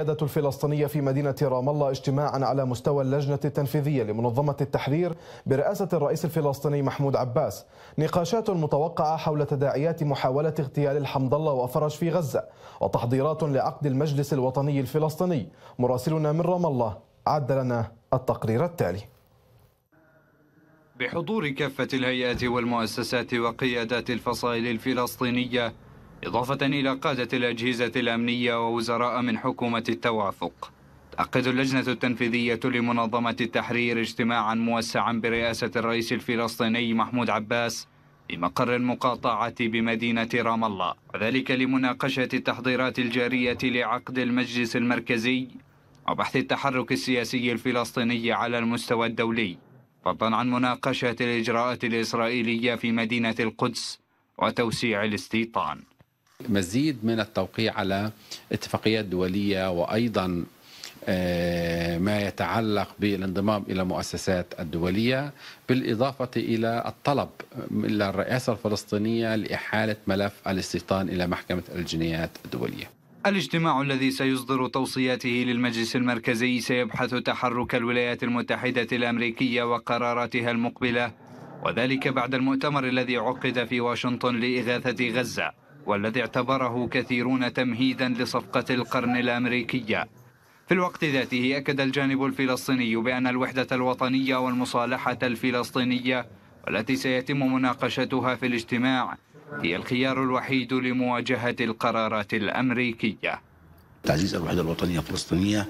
القيادة الفلسطينية في مدينة رام الله اجتماعا على مستوى اللجنة التنفيذية لمنظمة التحرير برئاسة الرئيس الفلسطيني محمود عباس نقاشات متوقعة حول تداعيات محاولة اغتيال الحمد الله وفرج في غزة وتحضيرات لعقد المجلس الوطني الفلسطيني مراسلنا من رام الله عد لنا التقرير التالي بحضور كافة الهيئات والمؤسسات وقيادات الفصائل الفلسطينية إضافة إلى قادة الأجهزة الأمنية ووزراء من حكومة التوافق تعقد اللجنة التنفيذية لمنظمة التحرير اجتماعا موسعا برئاسة الرئيس الفلسطيني محمود عباس بمقر المقاطعة بمدينة رام الله وذلك لمناقشة التحضيرات الجارية لعقد المجلس المركزي وبحث التحرك السياسي الفلسطيني على المستوى الدولي فضلا عن مناقشة الإجراءات الإسرائيلية في مدينة القدس وتوسيع الاستيطان مزيد من التوقيع على اتفاقيات دولية وأيضا آه، ما يتعلق بالانضمام الى مؤسسات الدوليه بالاضافه الى الطلب من الرئاسه الفلسطينيه لاحاله ملف الاستيطان الى محكمه الجنايات الدوليه. الاجتماع الذي سيصدر توصياته للمجلس المركزي سيبحث تحرك الولايات المتحده الامريكيه وقراراتها المقبله وذلك بعد المؤتمر الذي عقد في واشنطن لاغاثه غزه والذي اعتبره كثيرون تمهيدا لصفقة القرن الأمريكية في الوقت ذاته أكد الجانب الفلسطيني بأن الوحدة الوطنية والمصالحة الفلسطينية والتي سيتم مناقشتها في الاجتماع هي الخيار الوحيد لمواجهة القرارات الأمريكية تعزيز الوحدة الوطنية الفلسطينية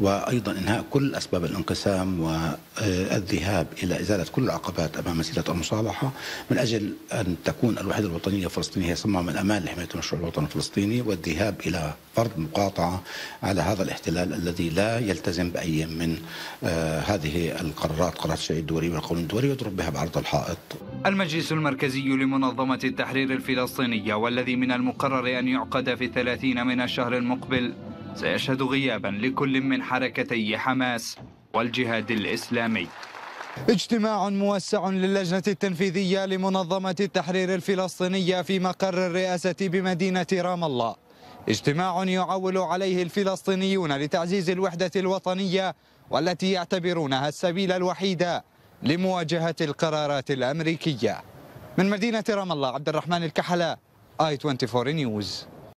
وأيضا إنهاء كل أسباب الانقسام والذهاب إلى إزالة كل العقبات أمام مسيرة المصالحة من أجل أن تكون الوحدة الوطنية الفلسطينية هي صمام الأمان لحماية مشروع الوطن الفلسطيني والذهاب إلى فرض مقاطعة على هذا الاحتلال الذي لا يلتزم بأي من آه، هذه القرارات قرارات الشيء الدولي والقانون الدولي ويضرب بها بعرض الحائط المجلس المركزي لمنظمة التحرير الفلسطينية والذي من المقرر أن يعقد في الثلاثين من الشهر المقبل سيشهد غيابا لكل من حركتي حماس والجهاد الإسلامي اجتماع موسع للجنة التنفيذية لمنظمة التحرير الفلسطينية في مقر الرئاسة بمدينة رام الله اجتماع يعول عليه الفلسطينيون لتعزيز الوحدة الوطنية والتي يعتبرونها السبيل الوحيد لمواجهة القرارات الأمريكية من مدينة رام الله عبد الرحمن الكحلة i 24 news